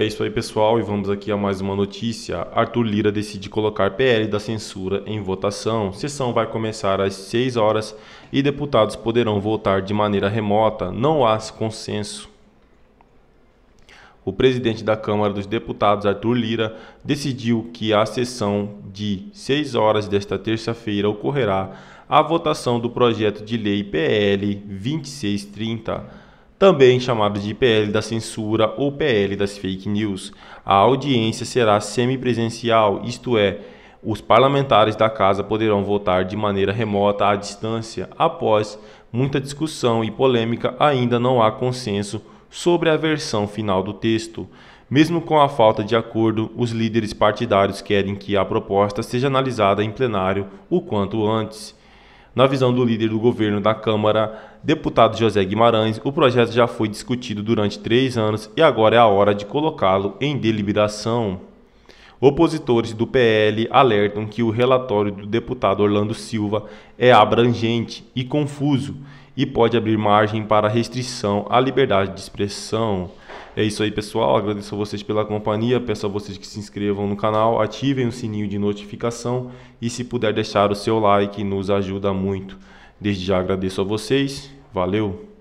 É isso aí, pessoal, e vamos aqui a mais uma notícia. Arthur Lira decide colocar PL da censura em votação. Sessão vai começar às 6 horas e deputados poderão votar de maneira remota. Não há consenso. O presidente da Câmara dos Deputados, Arthur Lira, decidiu que a sessão de 6 horas desta terça-feira ocorrerá a votação do projeto de lei PL 2630 também chamado de PL da censura ou PL das fake news. A audiência será semipresencial, isto é, os parlamentares da casa poderão votar de maneira remota à distância. Após muita discussão e polêmica, ainda não há consenso sobre a versão final do texto. Mesmo com a falta de acordo, os líderes partidários querem que a proposta seja analisada em plenário o quanto antes. Na visão do líder do governo da Câmara, deputado José Guimarães, o projeto já foi discutido durante três anos e agora é a hora de colocá-lo em deliberação. Opositores do PL alertam que o relatório do deputado Orlando Silva é abrangente e confuso e pode abrir margem para restrição à liberdade de expressão. É isso aí, pessoal. Agradeço a vocês pela companhia. Peço a vocês que se inscrevam no canal, ativem o sininho de notificação e, se puder, deixar o seu like, nos ajuda muito. Desde já agradeço a vocês. Valeu!